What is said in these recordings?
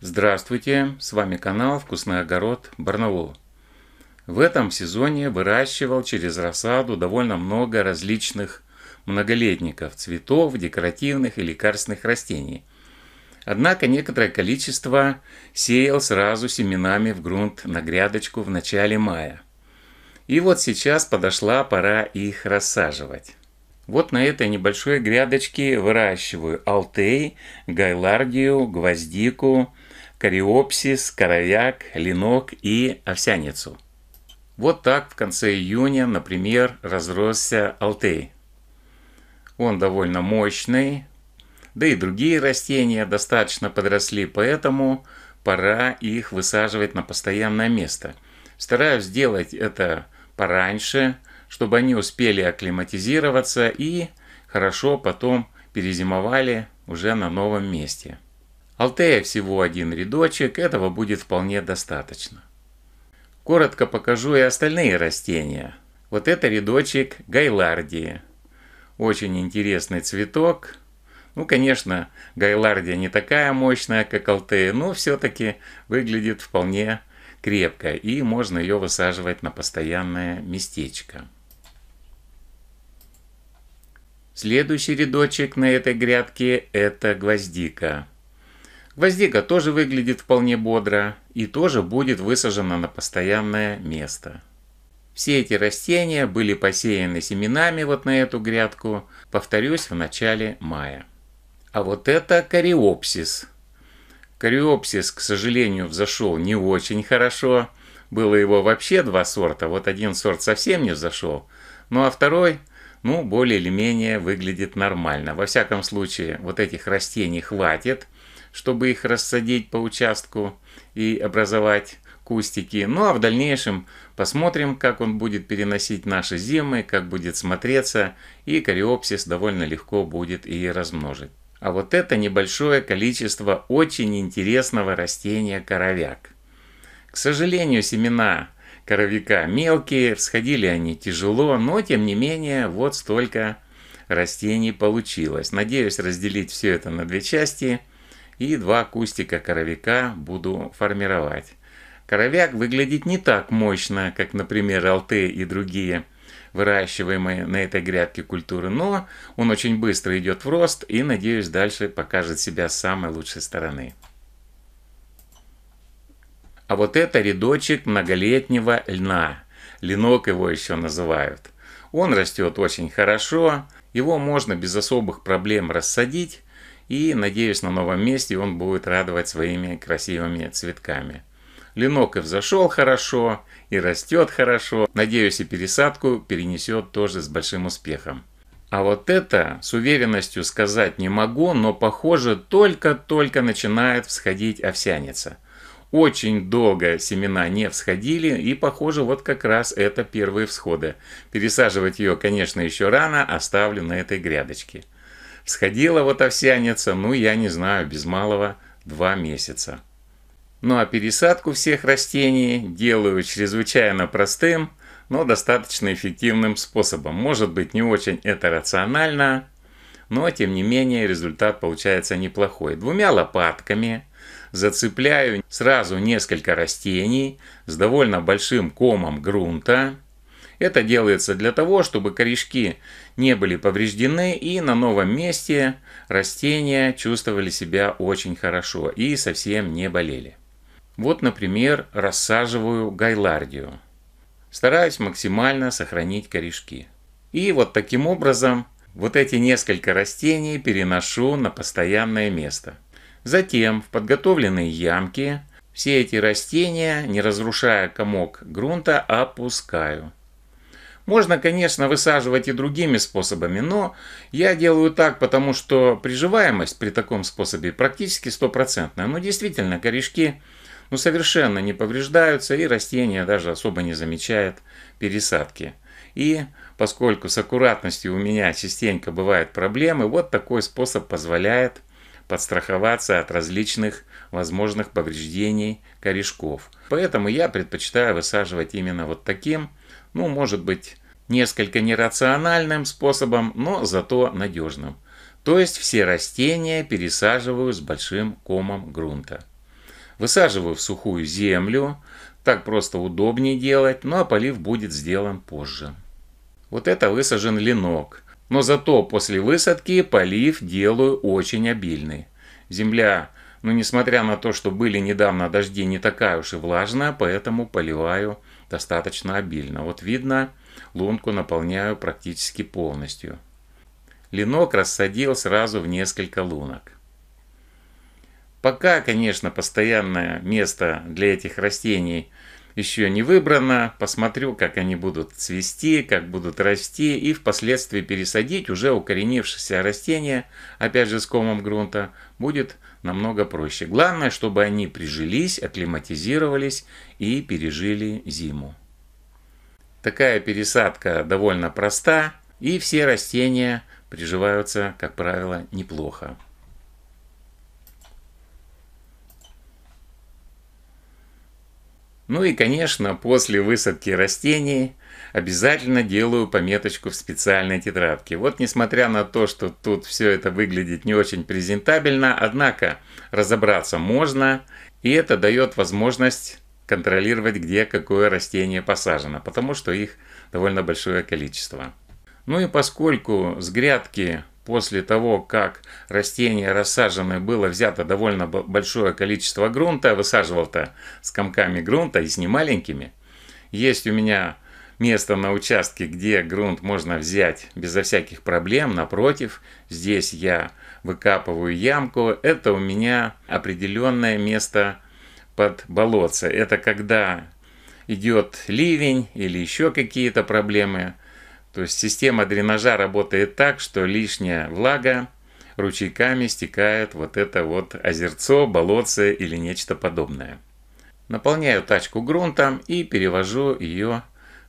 Здравствуйте, с вами канал Вкусный огород Барнаул. В этом сезоне выращивал через рассаду довольно много различных многолетников, цветов, декоративных и лекарственных растений. Однако некоторое количество сеял сразу семенами в грунт на грядочку в начале мая. И вот сейчас подошла пора их рассаживать. Вот на этой небольшой грядочке выращиваю алтей, гайлардию, гвоздику, кориопсис, коровяк, ленок и овсяницу. Вот так в конце июня, например, разросся алтей. Он довольно мощный, да и другие растения достаточно подросли, поэтому пора их высаживать на постоянное место. Стараюсь сделать это пораньше, чтобы они успели акклиматизироваться и хорошо потом перезимовали уже на новом месте. Алтея всего один рядочек, этого будет вполне достаточно. Коротко покажу и остальные растения. Вот это рядочек гайлардии. Очень интересный цветок. Ну, конечно, гайлардия не такая мощная, как алтея, но все-таки выглядит вполне крепко. И можно ее высаживать на постоянное местечко. Следующий рядочек на этой грядке – это гвоздика. Гвоздика тоже выглядит вполне бодро и тоже будет высажена на постоянное место. Все эти растения были посеяны семенами вот на эту грядку, повторюсь, в начале мая. А вот это кориопсис. Кориопсис, к сожалению, взошел не очень хорошо. Было его вообще два сорта, вот один сорт совсем не взошел, ну а второй ну, более или менее выглядит нормально. Во всяком случае, вот этих растений хватит чтобы их рассадить по участку и образовать кустики. Ну а в дальнейшем посмотрим, как он будет переносить наши зимы, как будет смотреться, и кориопсис довольно легко будет и размножить. А вот это небольшое количество очень интересного растения коровяк. К сожалению, семена коровяка мелкие, всходили они тяжело, но тем не менее вот столько растений получилось. Надеюсь разделить все это на две части – и два кустика коровика буду формировать. Коровяк выглядит не так мощно, как, например, алты и другие выращиваемые на этой грядке культуры, но он очень быстро идет в рост и, надеюсь, дальше покажет себя с самой лучшей стороны. А вот это рядочек многолетнего льна. Ленок его еще называют. Он растет очень хорошо, его можно без особых проблем рассадить, и, надеюсь, на новом месте он будет радовать своими красивыми цветками. Ленок и взошел хорошо, и растет хорошо. Надеюсь, и пересадку перенесет тоже с большим успехом. А вот это с уверенностью сказать не могу, но похоже только-только начинает всходить овсяница. Очень долго семена не всходили и похоже вот как раз это первые всходы. Пересаживать ее конечно еще рано, оставлю а на этой грядочке. Сходила вот овсяница, ну я не знаю, без малого два месяца. Ну а пересадку всех растений делаю чрезвычайно простым, но достаточно эффективным способом. Может быть не очень это рационально, но тем не менее результат получается неплохой. Двумя лопатками зацепляю сразу несколько растений с довольно большим комом грунта. Это делается для того, чтобы корешки не были повреждены и на новом месте растения чувствовали себя очень хорошо и совсем не болели. Вот, например, рассаживаю гайлардию. Стараюсь максимально сохранить корешки. И вот таким образом вот эти несколько растений переношу на постоянное место. Затем в подготовленные ямки все эти растения, не разрушая комок грунта, опускаю. Можно, конечно, высаживать и другими способами, но я делаю так, потому что приживаемость при таком способе практически стопроцентная. Но действительно, корешки ну, совершенно не повреждаются, и растение даже особо не замечает пересадки. И поскольку с аккуратностью у меня частенько бывают проблемы, вот такой способ позволяет подстраховаться от различных возможных повреждений корешков. Поэтому я предпочитаю высаживать именно вот таким ну, может быть, несколько нерациональным способом, но зато надежным. То есть все растения пересаживаю с большим комом грунта. Высаживаю в сухую землю, так просто удобнее делать, ну а полив будет сделан позже. Вот это высажен ленок. Но зато после высадки полив делаю очень обильный. Земля, ну несмотря на то, что были недавно дожди, не такая уж и влажная, поэтому поливаю достаточно обильно. Вот видно, лунку наполняю практически полностью. Ленок рассадил сразу в несколько лунок. Пока, конечно, постоянное место для этих растений – еще не выбрано, посмотрю, как они будут цвести, как будут расти, и впоследствии пересадить уже укоренившееся растение, опять же с комом грунта, будет намного проще. Главное, чтобы они прижились, акклиматизировались и пережили зиму. Такая пересадка довольно проста, и все растения приживаются, как правило, неплохо. Ну и, конечно, после высадки растений обязательно делаю пометочку в специальной тетрадке. Вот несмотря на то, что тут все это выглядит не очень презентабельно, однако разобраться можно, и это дает возможность контролировать, где какое растение посажено, потому что их довольно большое количество. Ну и поскольку с грядки после того, как растение рассаженное было взято довольно большое количество грунта, высаживал-то с комками грунта и с немаленькими. Есть у меня место на участке, где грунт можно взять безо всяких проблем, напротив, здесь я выкапываю ямку, это у меня определенное место под болотце. Это когда идет ливень или еще какие-то проблемы – то есть система дренажа работает так, что лишняя влага ручейками стекает вот это вот озерцо, болотце или нечто подобное. Наполняю тачку грунтом и перевожу ее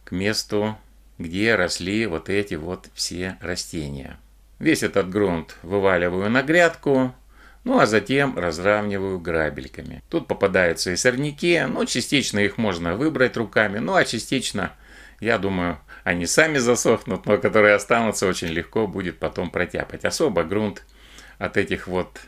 к месту, где росли вот эти вот все растения. Весь этот грунт вываливаю на грядку, ну а затем разравниваю грабельками. Тут попадаются и сорняки, ну частично их можно выбрать руками, ну а частично я думаю, они сами засохнут, но которые останутся, очень легко будет потом протяпать. Особо грунт от этих вот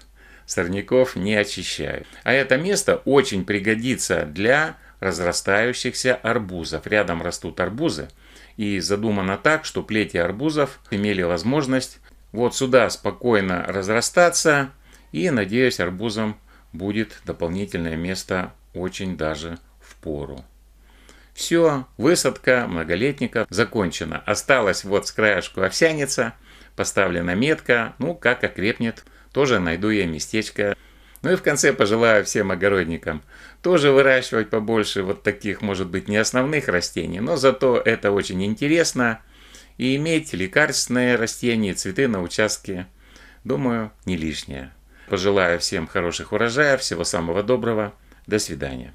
сорняков не очищают. А это место очень пригодится для разрастающихся арбузов. Рядом растут арбузы. И задумано так, что плети арбузов имели возможность вот сюда спокойно разрастаться. И, надеюсь, арбузам будет дополнительное место очень даже в пору. Все, высадка многолетников закончена. Осталась вот с краешку овсяница, поставлена метка, ну, как окрепнет, тоже найду я местечко. Ну и в конце пожелаю всем огородникам тоже выращивать побольше вот таких, может быть, не основных растений, но зато это очень интересно. И иметь лекарственные растения и цветы на участке, думаю, не лишнее. Пожелаю всем хороших урожаев, всего самого доброго. До свидания.